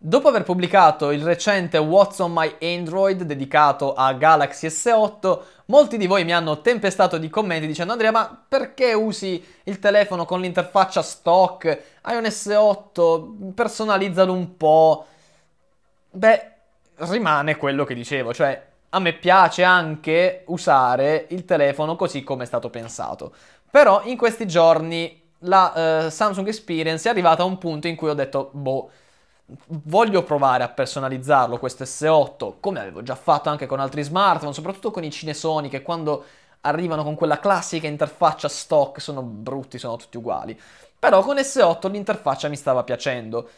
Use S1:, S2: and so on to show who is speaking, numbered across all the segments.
S1: Dopo aver pubblicato il recente What's on my Android dedicato a Galaxy S8, molti di voi mi hanno tempestato di commenti dicendo Andrea ma perché usi il telefono con l'interfaccia stock? Hai un S8, personalizzalo un po'. Beh, rimane quello che dicevo, cioè a me piace anche usare il telefono così come è stato pensato. Però in questi giorni la eh, Samsung Experience è arrivata a un punto in cui ho detto boh voglio provare a personalizzarlo questo S8 come avevo già fatto anche con altri smartphone, soprattutto con i Cinesoni che quando arrivano con quella classica interfaccia stock sono brutti, sono tutti uguali. Però con S8 l'interfaccia mi stava piacendo.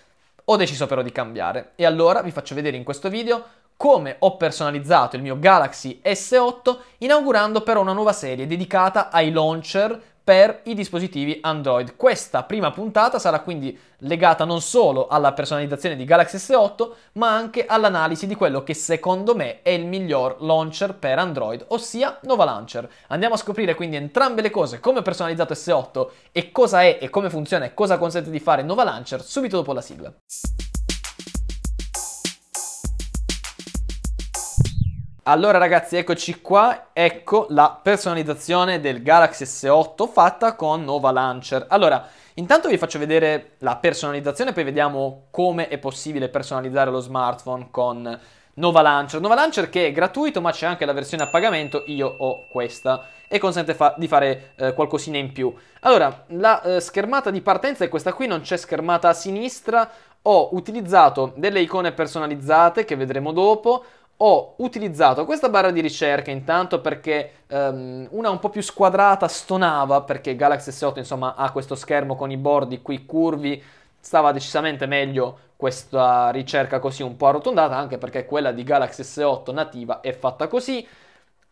S1: Ho deciso però di cambiare e allora vi faccio vedere in questo video come ho personalizzato il mio Galaxy S8 inaugurando però una nuova serie dedicata ai launcher per i dispositivi Android. Questa prima puntata sarà quindi legata non solo alla personalizzazione di Galaxy S8, ma anche all'analisi di quello che secondo me è il miglior launcher per Android, ossia Nova Launcher. Andiamo a scoprire quindi entrambe le cose, come ho personalizzato S8 e cosa è e come funziona e cosa consente di fare Nova Launcher subito dopo la sigla. Allora ragazzi eccoci qua, ecco la personalizzazione del Galaxy S8 fatta con Nova Launcher. Allora, intanto vi faccio vedere la personalizzazione, poi vediamo come è possibile personalizzare lo smartphone con Nova Launcher. Nova Launcher che è gratuito ma c'è anche la versione a pagamento, io ho questa e consente fa di fare eh, qualcosina in più. Allora, la eh, schermata di partenza è questa qui, non c'è schermata a sinistra, ho utilizzato delle icone personalizzate che vedremo dopo, ho utilizzato questa barra di ricerca intanto perché um, una un po' più squadrata stonava perché Galaxy S8 insomma ha questo schermo con i bordi qui curvi stava decisamente meglio questa ricerca così un po' arrotondata anche perché quella di Galaxy S8 nativa è fatta così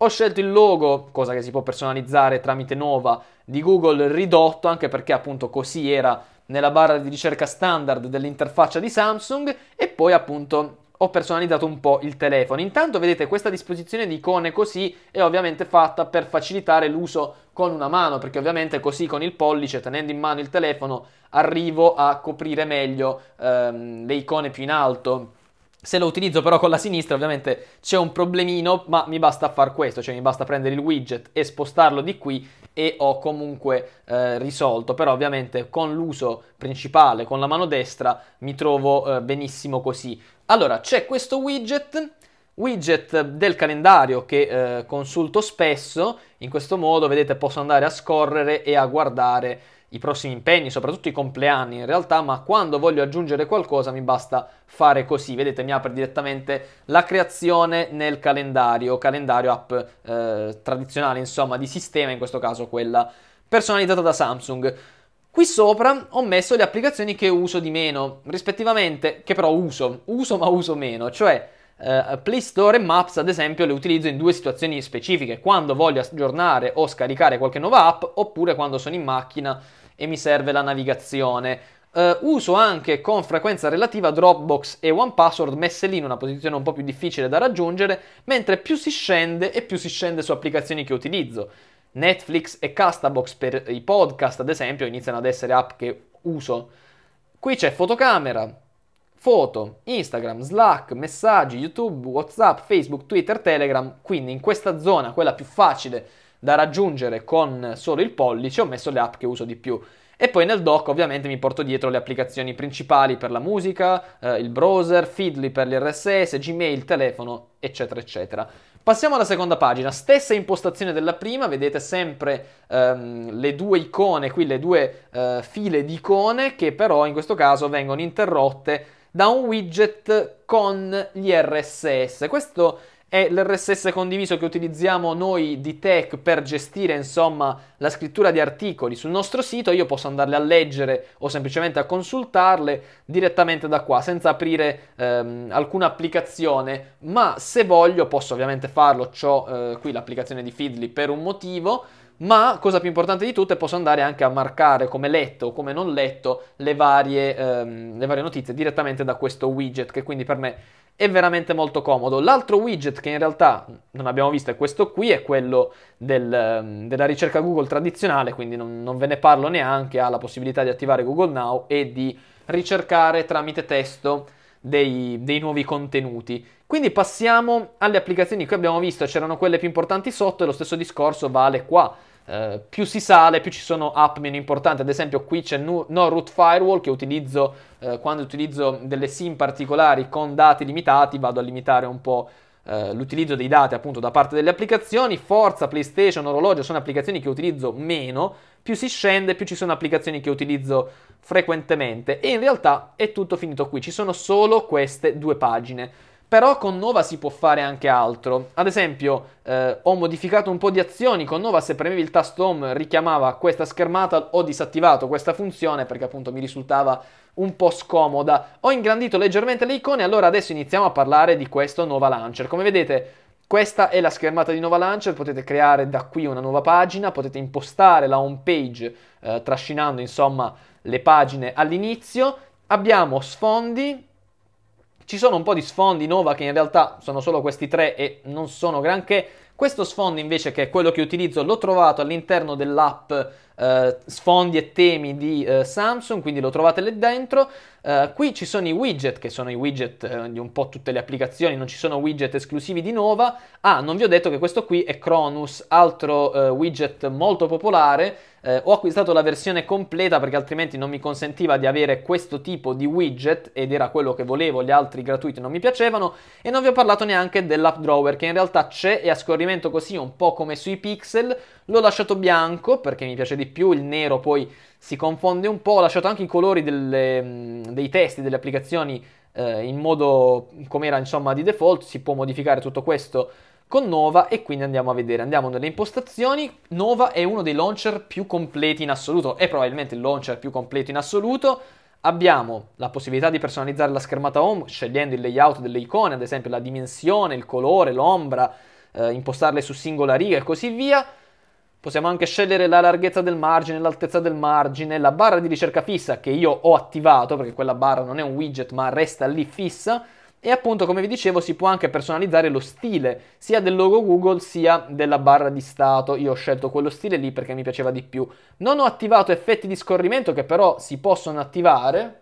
S1: ho scelto il logo, cosa che si può personalizzare tramite Nova, di Google ridotto anche perché appunto così era nella barra di ricerca standard dell'interfaccia di Samsung e poi appunto ho personalizzato un po' il telefono. Intanto vedete questa disposizione di icone così è ovviamente fatta per facilitare l'uso con una mano, perché ovviamente così con il pollice, tenendo in mano il telefono, arrivo a coprire meglio ehm, le icone più in alto se lo utilizzo però con la sinistra ovviamente c'è un problemino, ma mi basta far questo, cioè mi basta prendere il widget e spostarlo di qui e ho comunque eh, risolto, però ovviamente con l'uso principale, con la mano destra, mi trovo eh, benissimo così. Allora, c'è questo widget, widget del calendario che eh, consulto spesso, in questo modo vedete posso andare a scorrere e a guardare i prossimi impegni, soprattutto i compleanni in realtà, ma quando voglio aggiungere qualcosa mi basta fare così. Vedete, mi apre direttamente la creazione nel calendario, calendario app eh, tradizionale, insomma, di sistema, in questo caso quella personalizzata da Samsung. Qui sopra ho messo le applicazioni che uso di meno, rispettivamente, che però uso, uso ma uso meno, cioè Uh, Play Store e Maps, ad esempio, le utilizzo in due situazioni specifiche, quando voglio aggiornare o scaricare qualche nuova app, oppure quando sono in macchina e mi serve la navigazione. Uh, uso anche con frequenza relativa Dropbox e OnePassword messe lì in una posizione un po' più difficile da raggiungere, mentre più si scende e più si scende su applicazioni che utilizzo. Netflix e Castabox per i podcast, ad esempio, iniziano ad essere app che uso. Qui c'è fotocamera, foto, Instagram, Slack, messaggi, YouTube, WhatsApp, Facebook, Twitter, Telegram, quindi in questa zona, quella più facile da raggiungere con solo il pollice, ho messo le app che uso di più. E poi nel doc ovviamente mi porto dietro le applicazioni principali per la musica, eh, il browser, Feedly per l'RSS, Gmail, telefono, eccetera, eccetera. Passiamo alla seconda pagina, stessa impostazione della prima, vedete sempre ehm, le due icone, qui le due eh, file di icone che però in questo caso vengono interrotte da un widget con gli RSS. Questo è l'RSS condiviso che utilizziamo noi di Tech per gestire insomma la scrittura di articoli sul nostro sito, io posso andarle a leggere o semplicemente a consultarle direttamente da qua senza aprire ehm, alcuna applicazione, ma se voglio posso ovviamente farlo, ho eh, qui l'applicazione di Feedly per un motivo, ma cosa più importante di tutte posso andare anche a marcare come letto o come non letto le varie, ehm, le varie notizie direttamente da questo widget che quindi per me è veramente molto comodo. L'altro widget che in realtà non abbiamo visto è questo qui, è quello del, mm, della ricerca Google tradizionale, quindi non, non, ve ne parlo neanche, ha la possibilità di attivare Google Now e di ricercare tramite testo dei, dei nuovi contenuti. Quindi passiamo alle applicazioni che abbiamo visto, c'erano quelle più importanti sotto e lo stesso discorso vale qua. Eh, più si sale, più ci sono app meno importanti. Ad esempio, qui c'è no, no root firewall che utilizzo uh, quando utilizzo delle SIM particolari con dati limitati, vado a limitare un po'. Uh, l'utilizzo dei dati appunto da parte delle applicazioni, Forza, PlayStation, Orologio sono applicazioni che utilizzo meno, più si scende, più ci sono applicazioni che utilizzo frequentemente e in realtà è tutto finito qui, ci sono solo queste due pagine. Però con Nova si può fare anche altro. Ad esempio, eh, ho modificato un po' di azioni con Nova, se premevi il tasto home richiamava questa schermata, ho disattivato questa funzione perché appunto mi risultava un po' scomoda. Ho ingrandito leggermente le icone, allora adesso iniziamo a parlare di questo Nova Launcher. Come vedete, questa è la schermata di Nova Launcher, potete creare da qui una nuova pagina, potete impostare la home page eh, trascinando insomma le pagine all'inizio. Abbiamo sfondi, ci sono un po' di sfondi Nova che in realtà sono solo questi tre e non sono granché. Questo sfondo invece che è quello che utilizzo l'ho trovato all'interno dell'app eh, sfondi e temi di eh, Samsung, quindi lo trovate lì dentro. Eh, qui ci sono i widget, che sono i widget eh, di un po' tutte le applicazioni, non ci sono widget esclusivi di Nova. Ah, non vi ho detto che questo qui è Cronus, altro eh, widget molto popolare. Eh, ho acquistato la versione completa perché altrimenti non mi consentiva di avere questo tipo di widget ed era quello che volevo, gli altri gratuiti non mi piacevano e non vi ho parlato neanche dell'app drawer che in realtà c'è e a scorrimento così un po' come sui pixel L'ho lasciato bianco perché mi piace di più, il nero poi si confonde un po', ho lasciato anche i colori delle, dei testi, delle applicazioni eh, in modo come era insomma di default, si può modificare tutto questo con Nova e quindi andiamo a vedere, andiamo nelle impostazioni, Nova è uno dei launcher più completi in assoluto, è probabilmente il launcher più completo in assoluto, Abbiamo la possibilità di personalizzare la schermata home scegliendo il layout delle icone, ad esempio la dimensione, il colore, l'ombra, eh, impostarle su singola riga e così via. Possiamo anche scegliere la larghezza del margine, l'altezza del margine, la barra di ricerca fissa che io ho attivato perché quella barra non è un widget ma resta lì fissa. E appunto, come vi dicevo, si può anche personalizzare lo stile sia del logo Google sia della barra di stato. Io ho scelto quello stile lì perché mi piaceva di più. Non ho attivato effetti di scorrimento che però si possono attivare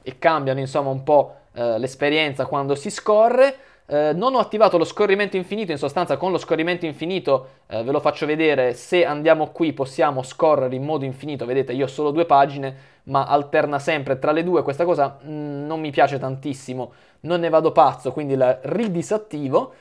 S1: e cambiano insomma un po' eh, l'esperienza quando si scorre. Eh, non ho attivato lo scorrimento infinito, in sostanza con lo scorrimento infinito eh, ve lo faccio vedere, se andiamo qui possiamo scorrere in modo infinito, vedete io ho solo due pagine, ma alterna sempre tra le due, questa cosa mh, mm, non mi piace tantissimo, non ne vado pazzo, quindi la ridisattivo.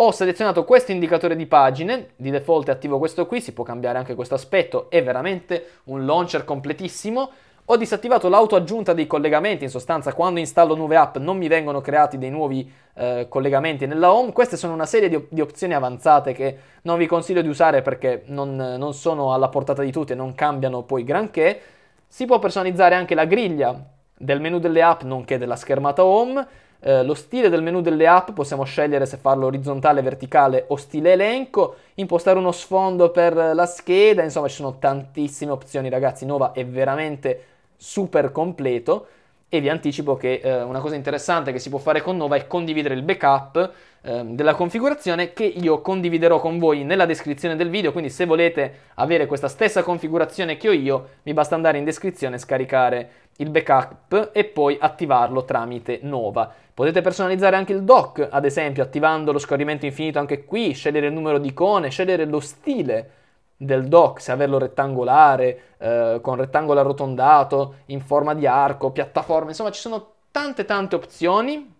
S1: Ho selezionato questo indicatore di pagine, di default attivo questo qui, si può cambiare anche questo aspetto, è veramente un launcher completissimo. Ho disattivato l'autoaggiunta dei collegamenti, in sostanza quando installo nuove app non mi vengono creati dei nuovi eh, collegamenti nella home. Queste sono una serie di, op- di, opzioni avanzate che non vi consiglio di usare perché non, non sono alla portata di tutti e non cambiano poi granché. Si può personalizzare anche la griglia del menu delle app nonché della schermata home. Eh, lo stile del menu delle app possiamo scegliere se farlo orizzontale, verticale o stile elenco, impostare uno sfondo per la scheda, insomma ci sono tantissime opzioni ragazzi, Nova è veramente super completo e vi anticipo che eh, una cosa interessante che si può fare con Nova è condividere il backup eh, della configurazione che io condividerò con voi nella descrizione del video, quindi se volete avere questa stessa configurazione che ho io, mi basta andare in descrizione, scaricare il backup e poi attivarlo tramite Nova. Potete personalizzare anche il dock, ad esempio, attivando lo scorrimento infinito anche qui, scegliere il numero di icone, scegliere lo stile del dock, se averlo rettangolare, eh, con rettangolo arrotondato, in forma di arco, piattaforma, insomma ci sono tante tante opzioni.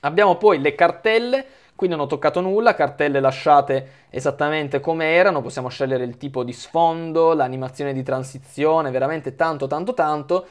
S1: Abbiamo poi le cartelle, qui non ho toccato nulla, cartelle lasciate esattamente come erano, possiamo scegliere il tipo di sfondo, l'animazione di transizione, veramente tanto tanto tanto.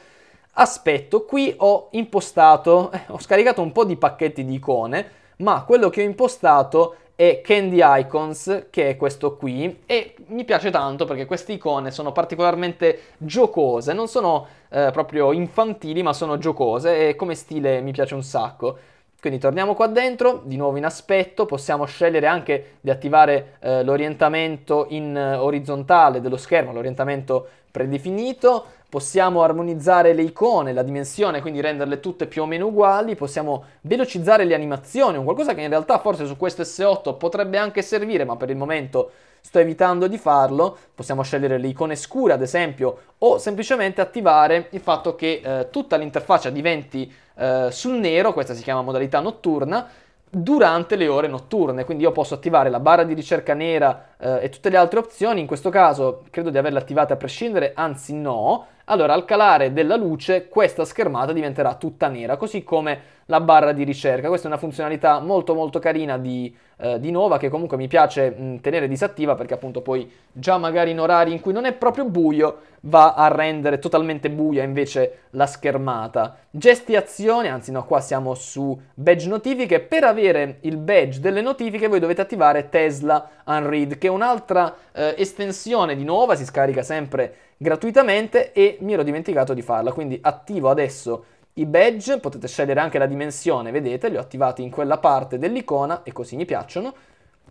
S1: Aspetto, qui ho impostato, eh, ho scaricato un po' di pacchetti di icone, ma quello che ho impostato e Candy Icons, che è questo qui, e mi piace tanto perché queste icone sono particolarmente giocose, non sono eh, proprio infantili, ma sono giocose e come stile mi piace un sacco. Quindi torniamo qua dentro, di nuovo in aspetto, possiamo scegliere anche di attivare eh, l'orientamento in eh, orizzontale dello schermo, l'orientamento predefinito, possiamo armonizzare le icone, la dimensione, quindi renderle tutte più o meno uguali, possiamo velocizzare le animazioni, un qualcosa che in realtà forse su questo S8 potrebbe anche servire, ma per il momento sto evitando di farlo, possiamo scegliere le icone scure ad esempio o semplicemente attivare il fatto che eh, tutta l'interfaccia diventi eh, sul nero, questa si chiama modalità notturna, durante le ore notturne, quindi io posso attivare la barra di ricerca nera eh, e tutte le altre opzioni, in questo caso credo di averle attivate a prescindere, anzi no, allora al calare della luce questa schermata diventerà tutta nera, così come la barra di ricerca. Questa è una funzionalità molto molto carina di, eh, di Nova che comunque mi piace mh, tenere disattiva perché appunto poi già magari in orari in cui non è proprio buio va a rendere totalmente buia invece la schermata. Gesti azione, anzi no, qua siamo su badge notifiche. Per avere il badge delle notifiche voi dovete attivare Tesla Unread che è un'altra eh, estensione di Nova, si scarica sempre gratuitamente e mi ero dimenticato di farla, quindi attivo adesso i badge, potete scegliere anche la dimensione, vedete, li ho attivati in quella parte dell'icona e così mi piacciono.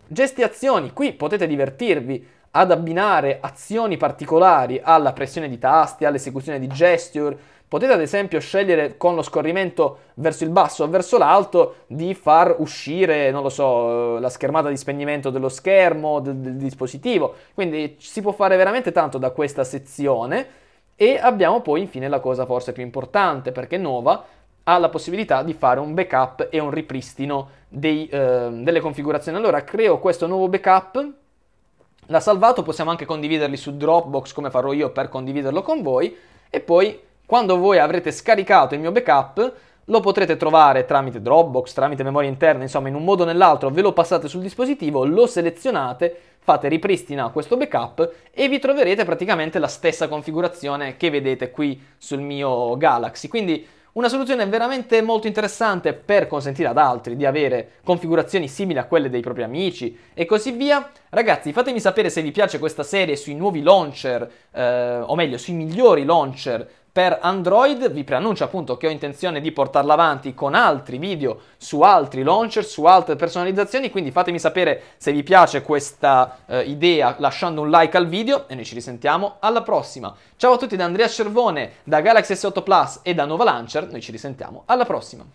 S1: Gesti azioni, qui potete divertirvi ad abbinare azioni particolari alla pressione di tasti, all'esecuzione di gesture, Potete ad esempio scegliere con lo scorrimento verso il basso o verso l'alto di far uscire, non lo so, eh, la schermata di spegnimento dello schermo, del, del dispositivo. Quindi si può fare veramente tanto da questa sezione. E abbiamo poi infine la cosa forse più importante, perché Nova ha la possibilità di fare un backup e un ripristino dei, eh, delle configurazioni. Allora creo questo nuovo backup, l'ha salvato, possiamo anche condividerli su Dropbox come farò io per condividerlo con voi e poi quando voi avrete scaricato il mio backup, lo potrete trovare tramite Dropbox, tramite memoria interna, insomma in un modo o nell'altro ve lo passate sul dispositivo, lo selezionate, fate ripristina questo backup e vi troverete praticamente la stessa configurazione che vedete qui sul mio Galaxy. Quindi una soluzione veramente molto interessante per consentire ad altri di avere configurazioni simili a quelle dei propri amici e così via. Ragazzi, fatemi sapere se vi piace questa serie sui nuovi launcher, eh, o meglio, sui migliori launcher per Android. Vi preannuncio appunto che ho intenzione di portarla avanti con altri video su altri launcher, su altre personalizzazioni, quindi fatemi sapere se vi piace questa eh, idea lasciando un like al video e noi ci risentiamo alla prossima. Ciao a tutti da Andrea Cervone, da Galaxy S8 Plus e da Nova Launcher, noi ci risentiamo alla prossima.